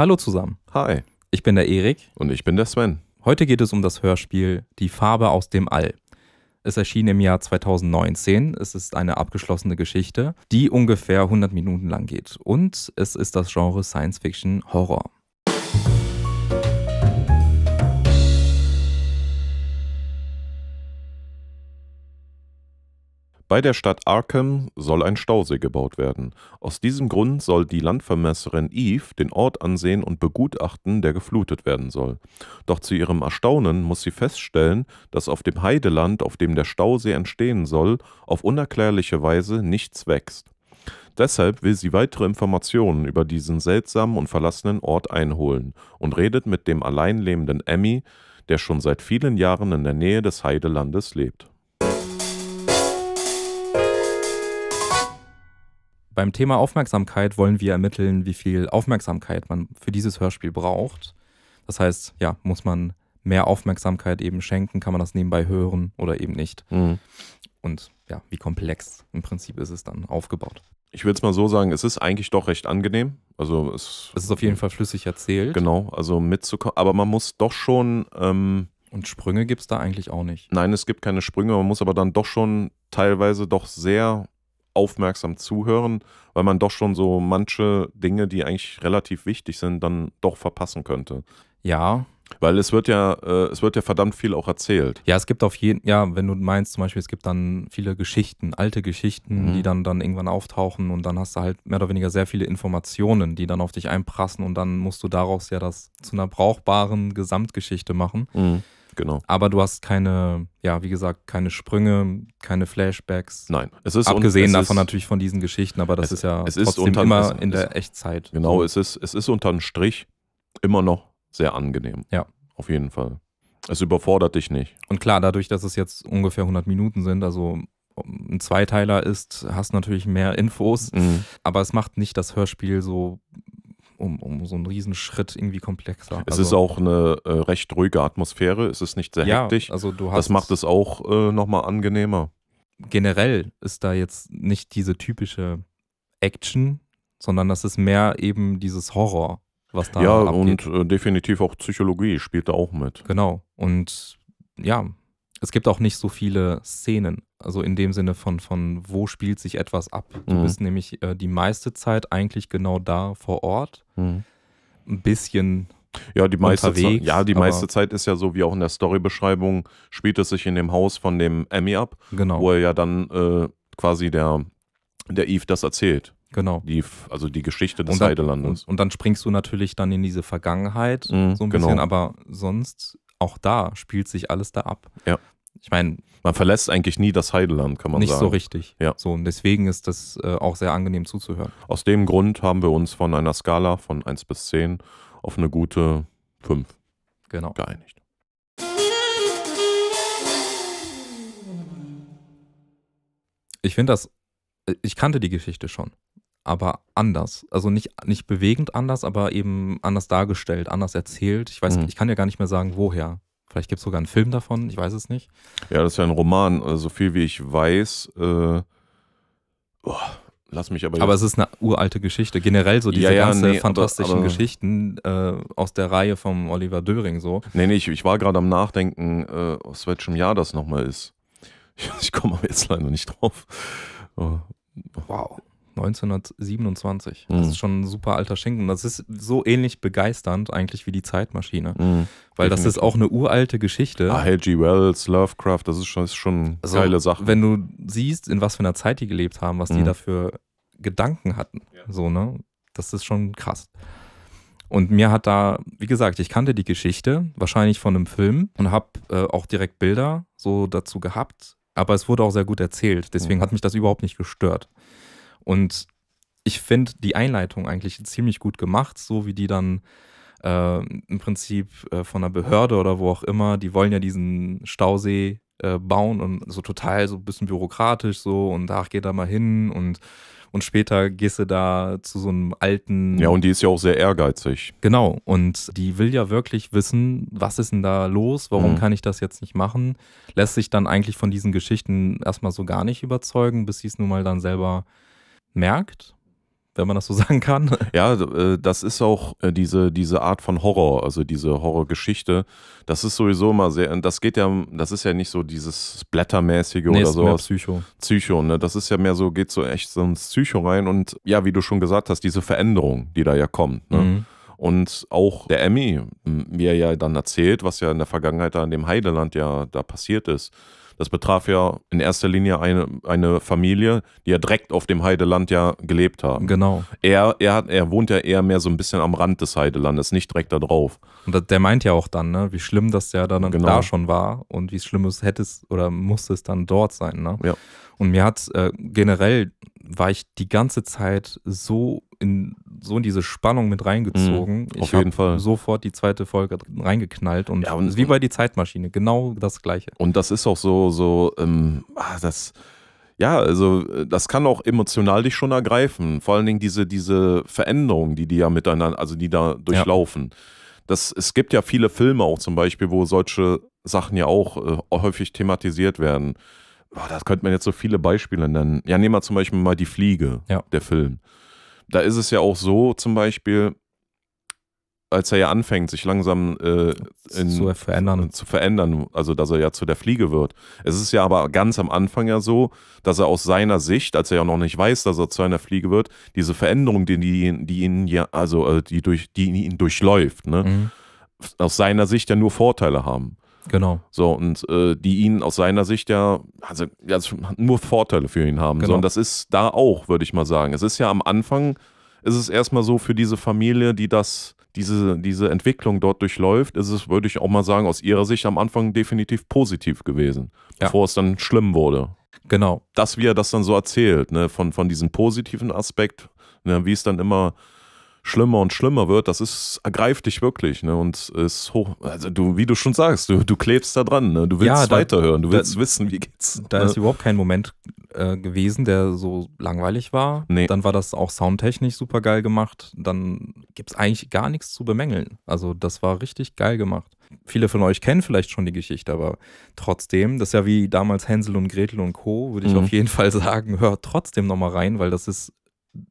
Hallo zusammen. Hi. Ich bin der Erik. Und ich bin der Sven. Heute geht es um das Hörspiel Die Farbe aus dem All. Es erschien im Jahr 2019. Es ist eine abgeschlossene Geschichte, die ungefähr 100 Minuten lang geht. Und es ist das Genre Science Fiction Horror. Bei der Stadt Arkham soll ein Stausee gebaut werden. Aus diesem Grund soll die Landvermesserin Eve den Ort ansehen und begutachten, der geflutet werden soll. Doch zu ihrem Erstaunen muss sie feststellen, dass auf dem Heideland, auf dem der Stausee entstehen soll, auf unerklärliche Weise nichts wächst. Deshalb will sie weitere Informationen über diesen seltsamen und verlassenen Ort einholen und redet mit dem allein lebenden Emmy, der schon seit vielen Jahren in der Nähe des Heidelandes lebt. Beim Thema Aufmerksamkeit wollen wir ermitteln, wie viel Aufmerksamkeit man für dieses Hörspiel braucht. Das heißt, ja, muss man mehr Aufmerksamkeit eben schenken, kann man das nebenbei hören oder eben nicht. Mhm. Und ja, wie komplex im Prinzip ist es dann aufgebaut. Ich würde es mal so sagen, es ist eigentlich doch recht angenehm. Also es, es ist auf jeden Fall flüssig erzählt. Genau, also mitzukommen. Aber man muss doch schon. Ähm, und Sprünge gibt es da eigentlich auch nicht. Nein, es gibt keine Sprünge. Man muss aber dann doch schon teilweise doch sehr aufmerksam zuhören, weil man doch schon so manche Dinge, die eigentlich relativ wichtig sind, dann doch verpassen könnte. Ja. Weil es wird ja, äh, es wird ja verdammt viel auch erzählt. Ja, es gibt auf jeden, ja, wenn du meinst zum Beispiel, es gibt dann viele Geschichten, alte Geschichten, mhm. die dann, dann irgendwann auftauchen und dann hast du halt mehr oder weniger sehr viele Informationen, die dann auf dich einprassen und dann musst du daraus ja das zu einer brauchbaren Gesamtgeschichte machen. Mhm genau. Aber du hast keine, ja, wie gesagt, keine Sprünge, keine Flashbacks. Nein, es ist abgesehen es davon ist, natürlich von diesen Geschichten, aber das es, ist ja es ist trotzdem immer es, in der Echtzeit. Genau, so. es ist es ist unter dem Strich immer noch sehr angenehm. Ja, auf jeden Fall. Es überfordert dich nicht. Und klar, dadurch, dass es jetzt ungefähr 100 Minuten sind, also ein Zweiteiler ist, hast natürlich mehr Infos, mhm. aber es macht nicht das Hörspiel so um, um so einen Riesenschritt irgendwie komplexer. Es also, ist auch eine äh, recht ruhige Atmosphäre, es ist nicht sehr ja, hektisch. Also du hast das macht es auch äh, nochmal angenehmer. Generell ist da jetzt nicht diese typische Action, sondern das ist mehr eben dieses Horror, was da Ja, abgeht. und äh, definitiv auch Psychologie spielt da auch mit. Genau. Und ja, es gibt auch nicht so viele Szenen, also in dem Sinne von, von wo spielt sich etwas ab. Du mhm. bist nämlich äh, die meiste Zeit eigentlich genau da vor Ort. Mhm. Ein bisschen ja, die meiste, Zeit, ja, die meiste Zeit ist ja so, wie auch in der Storybeschreibung, spielt es sich in dem Haus von dem Emmy ab, genau. wo er ja dann äh, quasi der, der Eve das erzählt. Genau. Die, also die Geschichte des Heidelandes. Und, und, dann springst du natürlich dann in diese Vergangenheit, mhm, so ein genau. bisschen, aber sonst auch da spielt sich alles da ab. Ja. Ich meine. Man verlässt eigentlich nie das Heideland, kann man nicht sagen. Nicht so richtig. Ja. So, und deswegen ist das äh, auch sehr angenehm zuzuhören. Aus dem Grund haben wir uns von einer Skala von 1 bis 10 auf eine gute 5 genau. geeinigt. Ich finde das, äh, ich kannte die Geschichte schon aber anders. Also nicht, nicht bewegend anders, aber eben anders dargestellt, anders erzählt. Ich weiß, mhm. ich kann ja gar nicht mehr sagen, woher. Vielleicht gibt es sogar einen Film davon, ich weiß es nicht. Ja, das ist ja ein Roman. Also so viel wie ich weiß, äh, oh, lass mich aber. Aber es ist eine uralte Geschichte. Generell so diese ja, ja, ganzen nee, fantastischen aber, aber Geschichten äh, aus der Reihe vom Oliver Döring so. Nee, nee, ich, ich war gerade am Nachdenken, äh, aus welchem Jahr das nochmal ist. Ich, ich komme aber jetzt leider nicht drauf. Oh. Wow. 1927. Mhm. Das ist schon ein super alter Schinken. Das ist so ähnlich begeisternd eigentlich wie die Zeitmaschine. Mhm. Weil das ist auch eine uralte Geschichte. Ah, H.G. Wells, Lovecraft, das ist schon, ist schon also, geile Sache. Wenn du siehst, in was für einer Zeit die gelebt haben, was mhm. die dafür Gedanken hatten. Ja. So, ne? Das ist schon krass. Und mir hat da, wie gesagt, ich kannte die Geschichte, wahrscheinlich von einem Film und habe äh, auch direkt Bilder so dazu gehabt. Aber es wurde auch sehr gut erzählt. Deswegen mhm. hat mich das überhaupt nicht gestört. Und ich finde die Einleitung eigentlich ziemlich gut gemacht, so wie die dann äh, im Prinzip äh, von einer Behörde oder wo auch immer, die wollen ja diesen Stausee äh, bauen und so total so ein bisschen bürokratisch so und ach, geh da mal hin und, und später gehst du da zu so einem alten. Ja, und die ist ja auch sehr ehrgeizig. Genau, und die will ja wirklich wissen, was ist denn da los, warum mhm. kann ich das jetzt nicht machen, lässt sich dann eigentlich von diesen Geschichten erstmal so gar nicht überzeugen, bis sie es nun mal dann selber merkt, wenn man das so sagen kann. Ja, äh, das ist auch äh, diese, diese Art von Horror, also diese Horrorgeschichte. Das ist sowieso immer sehr, äh, das geht ja, das ist ja nicht so dieses Blättermäßige nee, oder so. sowas. Psycho. Psycho, ne? Das ist ja mehr so, geht so echt so ins Psycho rein und ja, wie du schon gesagt hast, diese Veränderung, die da ja kommt. Ne? Mhm. Und auch der Emmy wie er ja dann erzählt, was ja in der Vergangenheit da in dem Heideland ja da passiert ist das betraf ja in erster Linie eine, eine Familie, die ja direkt auf dem Heideland ja gelebt haben. Genau. Er, er, er wohnt ja eher mehr so ein bisschen am Rand des Heidelandes, nicht direkt da drauf. Und der meint ja auch dann, ne, wie schlimm das ja dann genau. da schon war und wie schlimm es hätte es oder musste es dann dort sein. Ne? Ja. Und mir hat äh, generell, war ich die ganze Zeit so in so in diese Spannung mit reingezogen. Mhm, auf ich jeden Fall. Sofort die zweite Folge reingeknallt und, ja, und wie bei die Zeitmaschine, genau das Gleiche. Und das ist auch so, so, ähm, ah, das ja, also äh, das kann auch emotional dich schon ergreifen. Vor allen Dingen diese, diese Veränderungen, die die ja miteinander, also die da durchlaufen. Ja. Das, es gibt ja viele Filme auch zum Beispiel, wo solche Sachen ja auch äh, häufig thematisiert werden. Boah, da könnte man jetzt so viele Beispiele nennen. Ja, nehmen wir zum Beispiel mal Die Fliege, ja. der Film da ist es ja auch so, zum Beispiel, als er ja anfängt, sich langsam äh, in, zu, verändern. zu verändern, also dass er ja zu der Fliege wird. Es ist ja aber ganz am Anfang ja so, dass er aus seiner Sicht, als er ja noch nicht weiß, dass er zu einer Fliege wird, diese Veränderung, die, die, die ihn ja, also äh, die durch, die ihn durchläuft, ne, mhm. aus seiner Sicht ja nur Vorteile haben. Genau. So, und äh, die ihn aus seiner Sicht ja, also, also nur Vorteile für ihn haben. Genau. So, und das ist da auch, würde ich mal sagen. Es ist ja am Anfang, ist es erstmal so für diese Familie, die das, diese, diese Entwicklung dort durchläuft, ist es, würde ich auch mal sagen, aus ihrer Sicht am Anfang definitiv positiv gewesen, ja. bevor es dann schlimm wurde. Genau. Dass, wie er das dann so erzählt, ne, von, von diesem positiven Aspekt, ne, wie es dann immer schlimmer und schlimmer wird, das ist, ergreift dich wirklich, ne? Und ist hoch, also du, wie du schon sagst, du, du klebst da dran, ne? Du willst ja, da, weiterhören, du willst da, wissen, wie geht's. Da ne? ist überhaupt kein Moment äh, gewesen, der so langweilig war. Nee. Dann war das auch soundtechnisch super geil gemacht. Dann gibt es eigentlich gar nichts zu bemängeln. Also das war richtig geil gemacht. Viele von euch kennen vielleicht schon die Geschichte, aber trotzdem, das ist ja wie damals Hänsel und Gretel und Co., würde ich mhm. auf jeden Fall sagen, hört trotzdem nochmal rein, weil das ist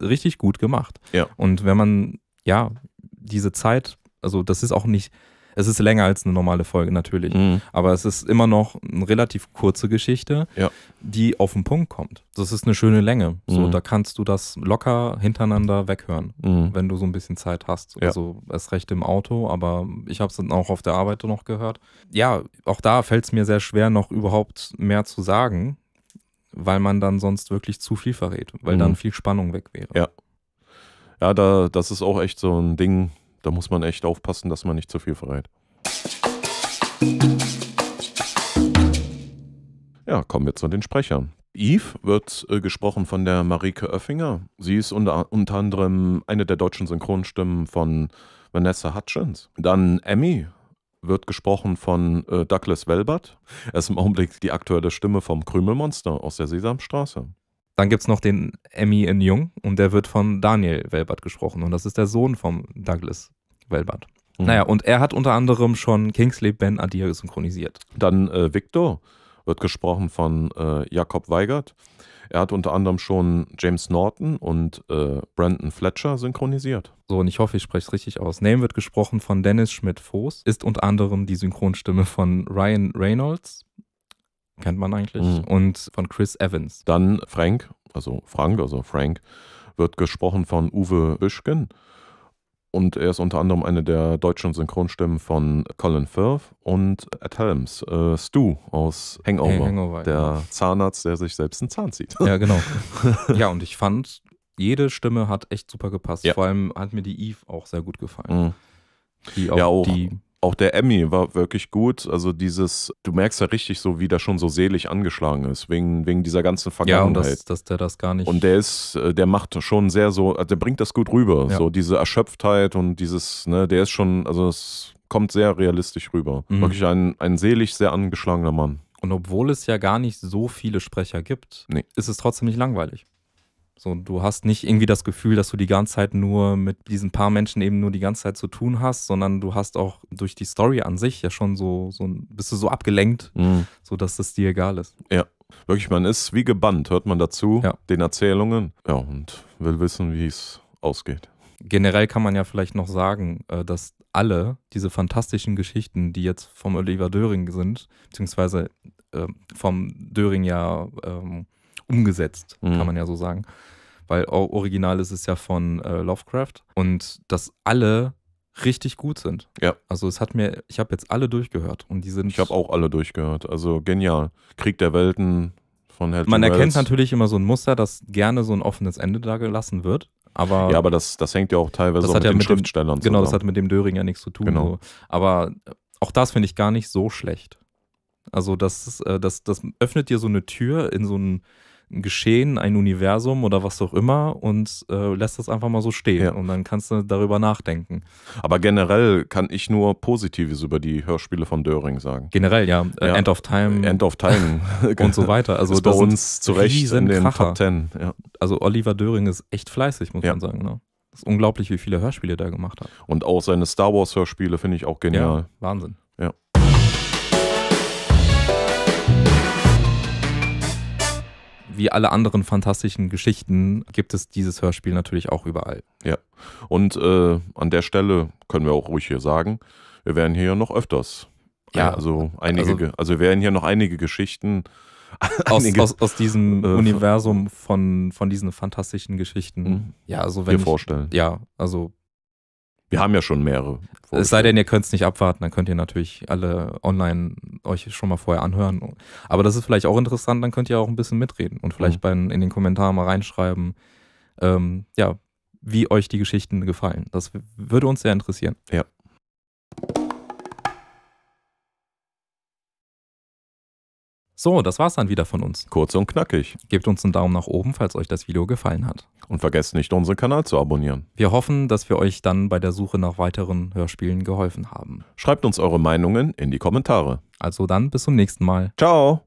richtig gut gemacht. Ja. Und wenn man, ja, diese Zeit, also das ist auch nicht, es ist länger als eine normale Folge natürlich, mhm. aber es ist immer noch eine relativ kurze Geschichte, ja. die auf den Punkt kommt. Das ist eine schöne Länge. So, mhm. da kannst du das locker hintereinander weghören, mhm. wenn du so ein bisschen Zeit hast. Ja. Also erst recht im Auto, aber ich habe es dann auch auf der Arbeit noch gehört. Ja, auch da fällt es mir sehr schwer, noch überhaupt mehr zu sagen weil man dann sonst wirklich zu viel verrät, weil mhm. dann viel Spannung weg wäre. Ja. Ja, da, das ist auch echt so ein Ding, da muss man echt aufpassen, dass man nicht zu viel verrät. Ja, kommen wir zu den Sprechern. Eve wird äh, gesprochen von der Marike Oeffinger. Sie ist unter, unter anderem eine der deutschen Synchronstimmen von Vanessa Hutchins. Dann Emmy wird gesprochen von äh, Douglas Welbert. Er ist im Augenblick die aktuelle Stimme vom Krümelmonster aus der Sesamstraße. Dann gibt es noch den Emmy in Jung und der wird von Daniel Welbert gesprochen. Und das ist der Sohn von Douglas Welbert. Mhm. Naja, und er hat unter anderem schon Kingsley Ben Adir synchronisiert. Dann äh, Victor wird gesprochen von äh, Jakob Weigert. Er hat unter anderem schon James Norton und äh, Brandon Fletcher synchronisiert. So, und ich hoffe, ich spreche es richtig aus. Name wird gesprochen von Dennis Schmidt-Voß, ist unter anderem die Synchronstimme von Ryan Reynolds, kennt man eigentlich, mhm. und von Chris Evans. Dann Frank, also Frank, also Frank, wird gesprochen von Uwe Wischken und er ist unter anderem eine der deutschen Synchronstimmen von Colin Firth und Ed Helms, äh, Stu aus Hangover, hey, Hangover der ja. Genau. Zahnarzt, der sich selbst einen Zahn zieht. Ja, genau. ja, und ich fand, jede Stimme hat echt super gepasst. Ja. Vor allem hat mir die Eve auch sehr gut gefallen. Mhm. Die auch, ja, auch die auch der Emmy war wirklich gut. Also dieses, du merkst ja richtig so, wie der schon so selig angeschlagen ist, wegen, wegen dieser ganzen Vergangenheit. Ja, und das, dass der das gar nicht. Und der ist, äh, der macht schon sehr so, äh, der bringt das gut rüber. Ja. So diese Erschöpftheit und dieses, ne, der ist schon, also es kommt sehr realistisch rüber. Mhm. Wirklich ein, ein selig, sehr angeschlagener Mann. Und obwohl es ja gar nicht so viele Sprecher gibt, nee. ist es trotzdem nicht langweilig. So, du hast nicht irgendwie das Gefühl, dass du die ganze Zeit nur mit diesen paar Menschen eben nur die ganze Zeit zu tun hast, sondern du hast auch durch die Story an sich ja schon so, so bist du so abgelenkt, mhm. so dass das dir egal ist. Ja, wirklich, man ist wie gebannt, hört man dazu, ja. den Erzählungen. Ja, und will wissen, wie es ausgeht. Generell kann man ja vielleicht noch sagen, äh, dass alle diese fantastischen Geschichten, die jetzt vom Oliver Döring sind, beziehungsweise äh, vom Döring ja ähm, umgesetzt, mhm. kann man ja so sagen. Weil original ist es ja von äh, Lovecraft und dass alle richtig gut sind. Ja. Also es hat mir, ich habe jetzt alle durchgehört und die sind. Ich habe auch alle durchgehört. Also genial. Krieg der Welten von Hell Man erkennt Wells. natürlich immer so ein Muster, dass gerne so ein offenes Ende da gelassen wird. Aber ja, aber das, das hängt ja auch teilweise auch mit ja den Schriftstellern zusammen. Genau, das hat mit dem Döring ja nichts zu tun. Genau. So. Aber auch das finde ich gar nicht so schlecht. Also das, äh, das, das öffnet dir so eine Tür in so ein ein Geschehen, ein Universum oder was auch immer und äh, lässt das einfach mal so stehen. Ja. Und dann kannst du darüber nachdenken. Aber generell kann ich nur Positives über die Hörspiele von Döring sagen. Generell, ja. ja. End of Time. End of Time. und so weiter. Also ist bei uns zu Recht in den Kracher. Top Ten. Ja. Also Oliver Döring ist echt fleißig, muss man sagen. Ne? Das ist unglaublich, wie viele Hörspiele der gemacht hat. Und auch seine Star Wars Hörspiele finde ich auch genial. Wahnsinn. wie alle anderen fantastischen Geschichten gibt es dieses Hörspiel natürlich auch überall. Ja. Und äh, an der Stelle können wir auch ruhig hier sagen, wir werden hier noch öfters. Ja, also einige, also, also, wir werden hier noch einige Geschichten aus, einige, aus, aus, diesem äh, Universum von, von diesen fantastischen Geschichten. Mhm. Ja, also wenn. Dir ich, vorstellen. Ja, also wir haben ja schon mehrere. Es sei denn, ihr könnt es nicht abwarten, dann könnt ihr natürlich alle online euch schon mal vorher anhören. Aber das ist vielleicht auch interessant, dann könnt ihr auch ein bisschen mitreden und vielleicht mhm. bei, in den Kommentaren mal reinschreiben, ähm, ja, wie euch die Geschichten gefallen. Das würde uns sehr interessieren. Ja. So, das war's dann wieder von uns. Kurz und knackig. Gebt uns einen Daumen nach oben, falls euch das Video gefallen hat. Und vergesst nicht, unseren Kanal zu abonnieren. Wir hoffen, dass wir euch dann bei der Suche nach weiteren Hörspielen geholfen haben. Schreibt uns eure Meinungen in die Kommentare. Also dann bis zum nächsten Mal. Ciao.